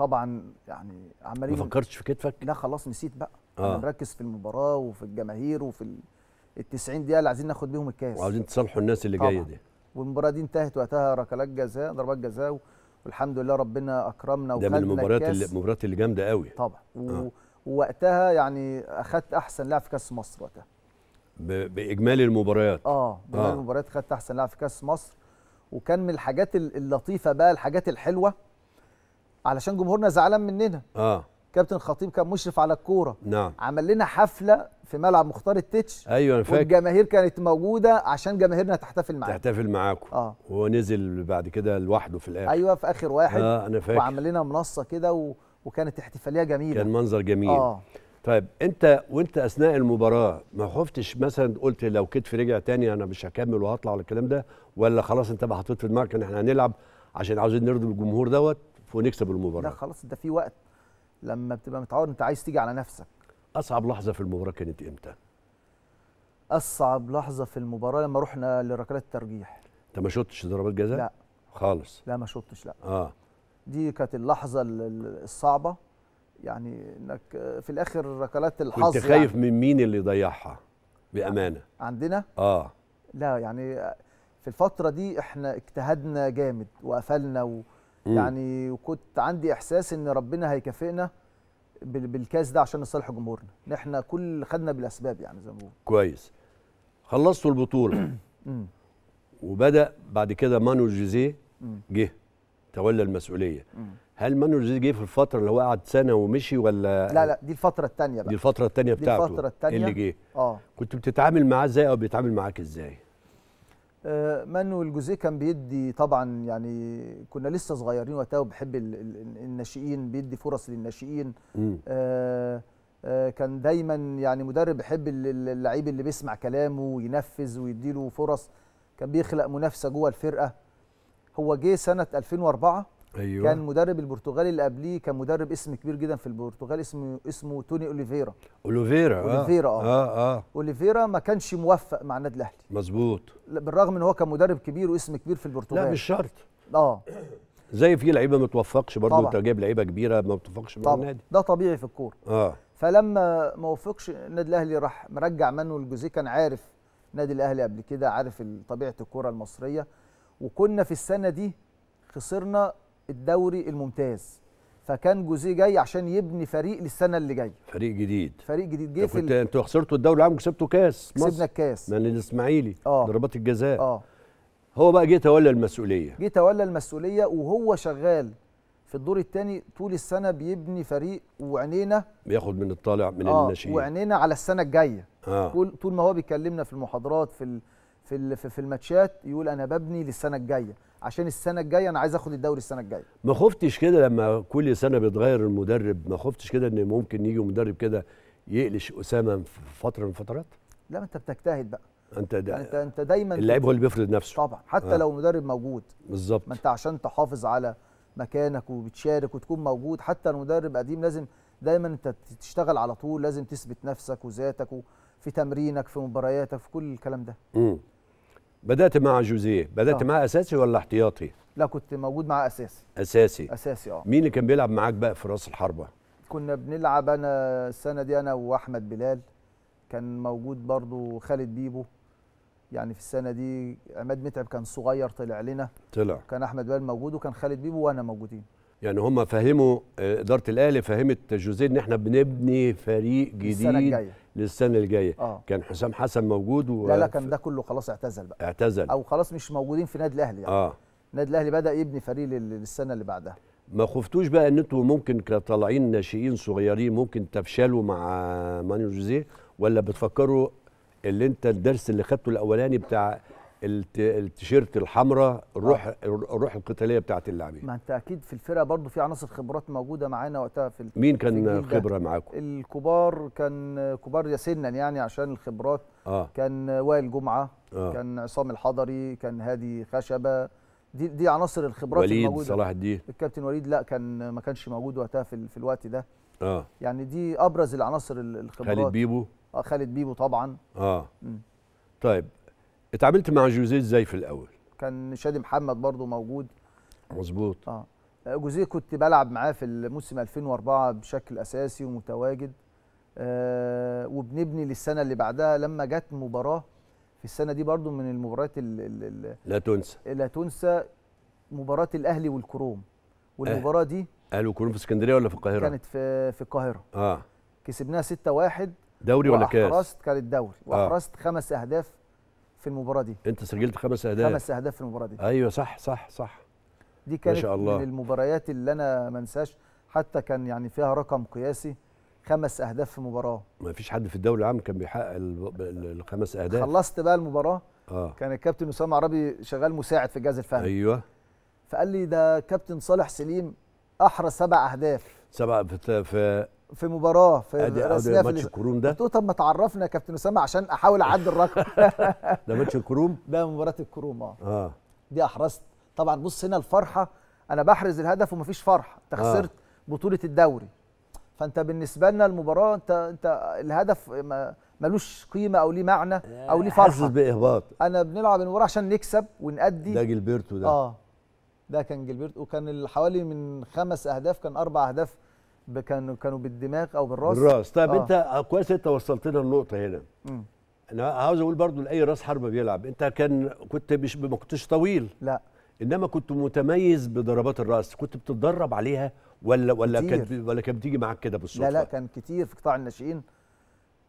طبعا يعني عمالين ما فكرتش في كتفك؟ لا خلاص نسيت بقى آه. انا مركز في المباراه وفي الجماهير وفي ال 90 دقيقه اللي عايزين ناخد بيهم الكاس وعاوزين تصالحوا الناس اللي جايه دي والمباراه دي انتهت وقتها ركلات جزاء ضربات جزاء والحمد لله ربنا اكرمنا وخدنا ده من المباريات المباريات اللي جامده قوي طبعا آه. ووقتها يعني اخذت احسن لاعب في كاس مصر وقتها باجمالي المباريات اه باجمالي آه. المباريات خدت احسن لاعب في كاس مصر وكان من الحاجات اللطيفه بقى الحاجات الحلوه علشان جمهورنا زعلان مننا اه كابتن خطيب كان مشرف على الكوره نعم عمل لنا حفله في ملعب مختار التتش ايوه انا فاكر والجماهير كانت موجوده عشان جماهيرنا تحتفل معاكم تحتفل معاكم اه وهو نزل بعد كده لوحده في الاخر ايوه في اخر واحد اه انا فاكر وعمل لنا منصه كده و... وكانت احتفاليه جميله كان منظر جميل اه طيب انت وانت اثناء المباراه ما خفتش مثلا قلت لو كتفي رجع تاني انا مش هكمل وهطلع على الكلام ده ولا خلاص انت بقى حطيت في دماغك ان احنا هنلعب عشان عاوزين نرضي الجمهور دوت ونكسب المباراه لا خلاص ده في وقت لما بتبقى متعود انت عايز تيجي على نفسك اصعب لحظه في المباراه كانت امتى اصعب لحظه في المباراه لما رحنا لركلات الترجيح انت ما شطتش ضربات جزاء لا خالص لا ما شطتش لا اه دي كانت اللحظه الصعبه يعني انك في الاخر ركلات الحظ كنت يعني. خايف يعني من مين اللي يضيعها بامانه عندنا اه لا يعني في الفتره دي احنا اجتهدنا جامد وقفلنا و... يعني وكنت عندي احساس ان ربنا هيكافئنا بالكاس ده عشان نصالح جمهورنا ان احنا كل خدنا بالاسباب يعني زي ما بقول كويس خلصتوا البطوله وبدا بعد كده مانو جوزيه جه تولى المسؤوليه هل مانو جوزيه جه في الفتره اللي هو قعد سنه ومشي ولا لا لا دي الفتره الثانيه بقى دي الفتره الثانيه بتاعته دي الفتره الثانيه اللي جه اه كنت بتتعامل معاه ازاي او بيتعامل معاك ازاي آه، مانويل جوزيه كان بيدي طبعا يعني كنا لسه صغيرين وقتها وبحب الناشئين بيدي فرص للناشئين آه، آه، كان دايما يعني مدرب بيحب اللعيب اللي بيسمع كلامه وينفذ ويديله فرص كان بيخلق منافسه جوه الفرقه هو جه سنه 2004 أيوة. كان مدرب البرتغالي اللي قبليه كان مدرب اسم كبير جدا في البرتغال اسمه اسمه توني اوليفيرا اوليفيرا اه اوليفيرا اه اه, آه. اوليفيرا ما كانش موفق مع النادي الاهلي مظبوط بالرغم ان هو كان مدرب كبير واسم كبير في البرتغال لا مش شرط اه زي في لعيبه ما توفقش برضه انت جايب لعيبه كبيره ما بتوفقش مع النادي ده طبيعي في الكوره اه فلما ما وفقش النادي الاهلي راح مرجع مانويل جوزيه كان عارف النادي الاهلي قبل كده عارف طبيعه الكوره المصريه وكنا في السنه دي خسرنا الدوري الممتاز فكان جوزيه جاي عشان يبني فريق للسنه اللي جايه فريق جديد فريق جديد جه في انتوا خسرتوا الدوري العام وكسبتوا كاس كسبنا الكاس من الاسماعيلي اه ضربات الجزاء اه هو بقى جه تولى المسؤوليه جه تولى المسؤوليه وهو شغال في الدور الثاني طول السنه بيبني فريق وعينينا بياخد من الطالع من آه الناشئين وعينينا على السنه الجايه آه. طول ما هو بيكلمنا في المحاضرات في في في الماتشات يقول انا ببني للسنه الجايه عشان السنه الجايه انا عايز اخد الدوري السنه الجايه ما خفتش كده لما كل سنه بيتغير المدرب ما خفتش كده ان ممكن يجي مدرب كده يقلش اسامه في فتره من الفترات لا ما انت بتجتهد بقى انت دا يعني انت انت دايما اللاعب هو اللي بيفرض نفسه طبعا حتى آه. لو مدرب موجود بالظبط ما انت عشان تحافظ على مكانك وبتشارك وتكون موجود حتى المدرب قديم لازم دايما انت تشتغل على طول لازم تثبت نفسك وذاتك في تمرينك في مبارياتك في كل الكلام ده امم بدات مع جوزيه بدات آه. مع معاه اساسي ولا احتياطي لا كنت موجود مع اساسي اساسي اساسي اه مين اللي كان بيلعب معاك بقى في راس الحربه كنا بنلعب انا السنه دي انا واحمد بلال كان موجود برضو خالد بيبو يعني في السنه دي عماد متعب كان صغير طلع لنا طلع كان احمد بلال موجود وكان خالد بيبو وانا موجودين يعني هم فهموا آه، اداره الاهلي فهمت جوزيه ان احنا بنبني فريق جديد السنه الجايه للسنه الجايه آه. كان حسام حسن موجود و... لا لا كان ده كله خلاص اعتزل بقى اعتزل او خلاص مش موجودين في النادي الاهلي يعني. اه النادي الاهلي بدا يبني فريق للسنه اللي بعدها ما خفتوش بقى ان انتوا ممكن كطالعين ناشئين صغيرين ممكن تفشلوا مع مانيو جوزيه ولا بتفكروا اللي انت الدرس اللي خدته الاولاني بتاع التيشيرت الحمراء الروح آه. الروح القتاليه بتاعت اللاعبين ما انت اكيد في الفرقه برضو في عناصر خبرات موجوده معانا وقتها في مين كان خبره معاكم الكبار كان كبار يا سنا يعني عشان الخبرات آه. كان وائل جمعه آه. كان عصام الحضري كان هادي خشبه دي دي عناصر الخبرات وليد الموجوده صلاح الدين الكابتن وليد لا كان ما كانش موجود وقتها في, في الوقت ده اه يعني دي ابرز العناصر الخبرات خالد بيبو اه خالد بيبو طبعا اه م. طيب اتعاملت مع جوزيه ازاي في الاول كان شادي محمد برضو موجود مظبوط آه. اه جوزيه كنت بلعب معاه في الموسم 2004 بشكل اساسي ومتواجد آه وبنبني للسنه اللي بعدها لما جت مباراه في السنه دي برضو من المباريات لا تنسى لا تنسى مباراه الاهلي والكروم والمباراه دي الاهلي أه. والكروم في اسكندريه ولا في القاهره كانت في في القاهره اه كسبناها 6-1 دوري ولا كاس؟ كانت دوري آه. واحرزت خمس اهداف في المباراه دي انت سجلت خمس اهداف خمس اهداف في المباراه دي ايوه صح صح صح دي كانت ما شاء الله. من المباريات اللي انا ما انساش حتى كان يعني فيها رقم قياسي خمس اهداف في مباراه ما فيش حد في الدوري العام كان بيحقق الخمس اهداف خلصت بقى المباراه آه. كان الكابتن اسامه عربي شغال مساعد في الجهاز الفني ايوه فقال لي ده كابتن صالح سليم احرز سبع اهداف سبع في في مباراه في أدي ادي ماتش الكروم ده قلت طب ما تعرفنا يا كابتن اسامه عشان احاول اعدي الرقم ده ماتش الكروم ده مباراه الكروم اه اه دي احرزت طبعا بص هنا الفرحه انا بحرز الهدف ومفيش فرحه انت آه. خسرت آه. بطوله الدوري فانت بالنسبه لنا المباراه انت انت الهدف ملوش قيمه او ليه معنى او ليه فرحه حاسس باهباط انا بنلعب المباراه عشان نكسب ونأدي ده جلبرتو ده اه ده كان جلبرتو وكان حوالي من خمس اهداف كان اربع اهداف كانوا كانوا بالدماغ او بالراس بالراس طيب آه. انت كويس انت وصلت لنا النقطه هنا م. انا عاوز اقول برضو لاي راس حربه بيلعب انت كان كنت مش ما كنتش طويل لا انما كنت متميز بضربات الراس كنت بتتدرب عليها ولا ولا كانت ولا كانت بتيجي معاك كده بالصدفه لا لا كان كتير في قطاع الناشئين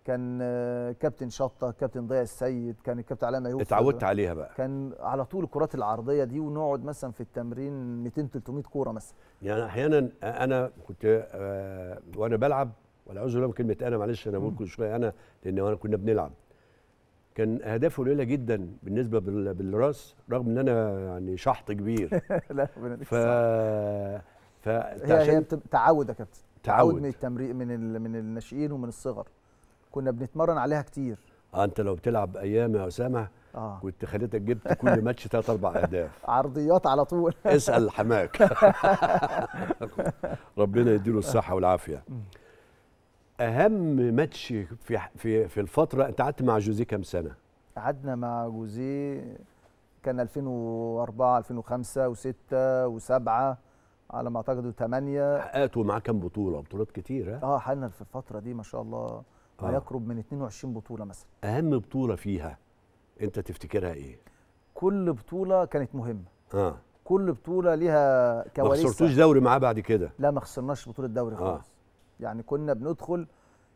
كان آه، كابتن شطه كابتن ضياء السيد كان الكابتن علاء ميهوب اتعودت عليها بقى كان على طول الكرات العرضيه دي ونقعد مثلا في التمرين 200 300 كوره مثلا يعني احيانا انا كنت آه، وانا بلعب والعياذ بالله كلمه انا معلش انا بقول كل شويه انا لان انا كنا بنلعب كان اهدافي قليله جدا بالنسبه بالراس رغم ان انا يعني شحط كبير لا ف ف هي, هي تعود يا كابتن تعود من التمرين من من الناشئين ومن الصغر كنا بنتمرن عليها كتير آه انت لو بتلعب ايام يا اسامه آه. كنت خليتك جبت كل ماتش ثلاث اربع اهداف عرضيات على طول اسال حماك ربنا يديله الصحه والعافيه اهم ماتش في في في الفتره انت قعدت مع جوزيه كام سنه قعدنا مع جوزيه كان 2004 2005 و6 و7 على ما اعتقد و8 حققتوا معاه كام بطوله بطولات كتير اه حقنا في الفتره دي ما شاء الله ما آه. يقرب من 22 بطوله مثلا اهم بطوله فيها انت تفتكرها ايه كل بطوله كانت مهمه اه كل بطوله ليها كواليس ما خسرتوش دوري معاه بعد كده لا ما خسرناش بطوله دوري آه. خالص آه. يعني كنا بندخل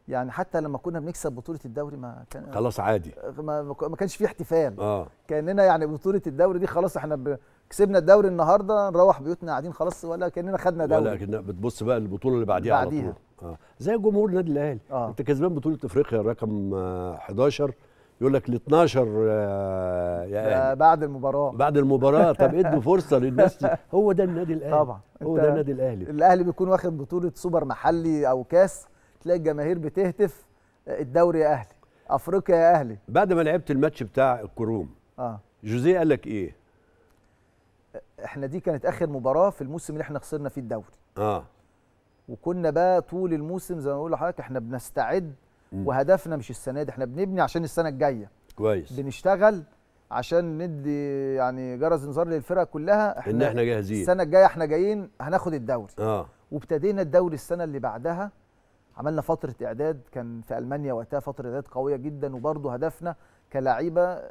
يعني حتى لما كنا بنكسب بطوله الدوري ما كان خلاص عادي ما, ما كانش فيه احتفال اه كاننا يعني بطوله الدوري دي خلاص احنا ب... كسبنا الدوري النهارده نروح بيوتنا قاعدين خلاص ولا كاننا خدنا دوري ولا كنا بتبص بقى البطوله اللي بعديها بعديها على طول آه. زي جمهور النادي الاهلي آه. انت كسبان بطوله افريقيا رقم 11 آه، يقول لك ال 12 آه، يا بعد المباراه بعد المباراه طب ادوا فرصه للناس هو ده النادي الاهلي طبعا هو ده النادي الاهلي الاهلي بيكون واخد بطوله سوبر محلي او كاس تلاقي الجماهير بتهتف الدوري يا اهلي افريقيا يا اهلي بعد ما لعبت الماتش بتاع الكروم اه جوزيه قال لك ايه احنا دي كانت اخر مباراه في الموسم اللي احنا خسرنا فيه الدوري اه وكنا بقى طول الموسم زي ما بقول لحضرتك احنا بنستعد م. وهدفنا مش السنه دي احنا بنبني عشان السنه الجايه كويس بنشتغل عشان ندي يعني جرس انذار للفرقه كلها احنا ان احنا جاهزين السنه الجايه احنا جايين هناخد الدوري اه وابتدينا الدوري السنه اللي بعدها عملنا فتره اعداد كان في المانيا وقتها فتره اعداد قويه جدا وبرضه هدفنا كلاعيبه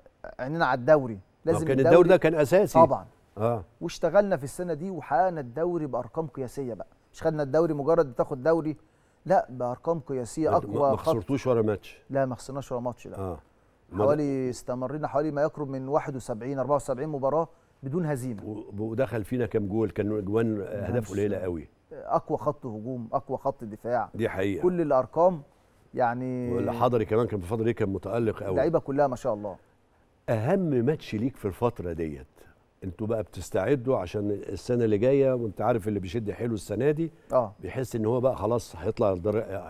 عيننا على الدوري لازم آه، كان الدوري ده كان اساسي طبعا اه واشتغلنا في السنه دي وحققنا الدوري بارقام قياسيه بقى مش خدنا الدوري مجرد تاخد دوري لا بارقام قياسيه اقوى ما خسرتوش ولا ماتش لا ما خسرناش ولا ماتش لا آه. حوالي استمرينا حوالي ما يقرب من 71 74 مباراه بدون هزيمه ودخل فينا كام جول كانوا اجوان اهداف قليله قوي اقوى خط هجوم اقوى خط دفاع دي حقيقه كل الارقام يعني والحضري كمان كان في الفتره دي كان متالق قوي اللعيبه كلها ما شاء الله اهم ماتش ليك في الفتره ديت انتوا بقى بتستعدوا عشان السنه اللي جايه وانت عارف اللي بيشد حيله السنه دي اه بيحس ان هو بقى خلاص هيطلع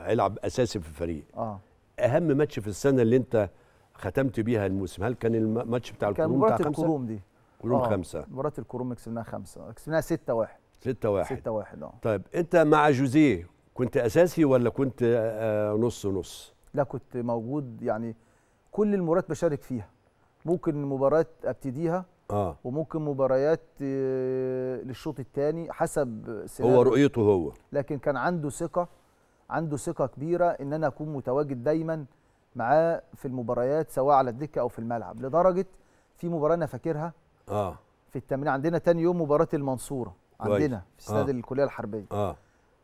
هيلعب اساسي في الفريق اه اهم ماتش في السنه اللي انت ختمت بيها الموسم هل كان الماتش بتاع الكروم بتاع خمسة؟ الكروم دي كروم آه. خمسة مباراة الكروم كسبناها خمسة كسبناها ستة واحد ستة واحد ستة واحد اه طيب انت مع جوزيه كنت اساسي ولا كنت آه, آه، نص نص؟ لا كنت موجود يعني كل المباريات بشارك فيها ممكن مباراة ابتديها اه وممكن مباريات آه، للشوط الثاني حسب هو رؤيته هو لكن كان عنده ثقه عنده ثقه كبيره ان انا اكون متواجد دايما معاه في المباريات سواء على الدكه او في الملعب لدرجه في مباراه انا فاكرها اه في التمرين عندنا تاني يوم مباراه المنصوره عندنا في استاد آه. الكليه الحربيه آه.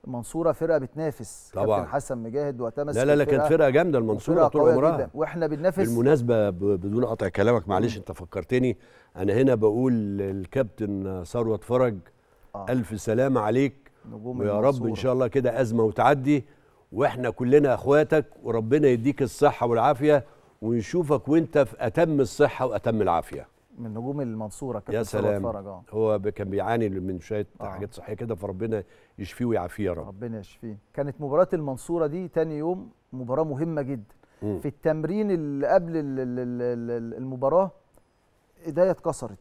المنصوره فرقه بتنافس طبعا كابتن حسن مجاهد وتمس لا لا لا كانت فرقه جامده المنصوره طول عمرها واحنا بننافس بالمناسبه بدون قطع كلامك معلش انت فكرتني انا هنا بقول للكابتن ثروت فرج آه. الف سلامه عليك نجوم ويا المنصورة. رب ان شاء الله كده ازمه وتعدي واحنا كلنا اخواتك وربنا يديك الصحه والعافيه ونشوفك وانت في اتم الصحه واتم العافيه من نجوم المنصوره كابتن يا سلام فرج آه. هو كان بيعاني من شويه آه. حاجات صحيه كده فربنا يشفيه ويعافيه يا رب ربنا يشفيه كانت مباراه المنصوره دي تاني يوم مباراه مهمه جدا م. في التمرين اللي قبل المباراه ايديا اتكسرت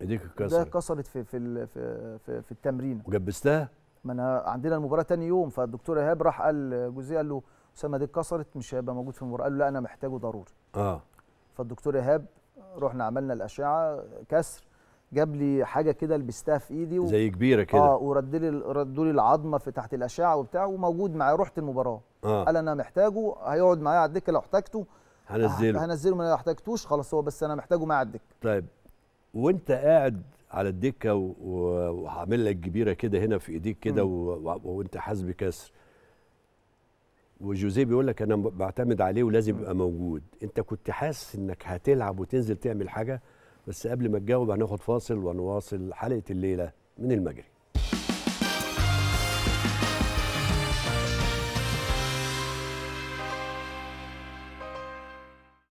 ايديك اتكسرت ايديا اتكسرت في في في في, في التمرين وجبستها ما انا عندنا المباراه تاني يوم فالدكتور ايهاب راح قال جوزيه قال له اسامه دي اتكسرت مش هيبقى موجود في المباراه قال له لا انا محتاجه ضروري اه فالدكتور ايهاب رحنا عملنا الاشعه كسر جاب لي حاجه كده لبستها في ايدي و... زي كبيره كده اه ورد لي ردوا لي العظمه في تحت الاشعه وبتاع وموجود معايا رحت المباراه آه. قال انا محتاجه هيقعد معايا على الدكه لو احتاجته هنزله هنزله ما احتاجتوش خلاص هو بس انا محتاجه معايا على الدكه طيب وانت قاعد على الدكه وعامل لك كبيره كده هنا في ايديك كده و... وانت حاسس بكسر وجوزيه بيقول لك انا بعتمد عليه ولازم يبقى موجود انت كنت حاسس انك هتلعب وتنزل تعمل حاجه بس قبل ما تجاوب هناخد فاصل ونواصل حلقه الليله من المجري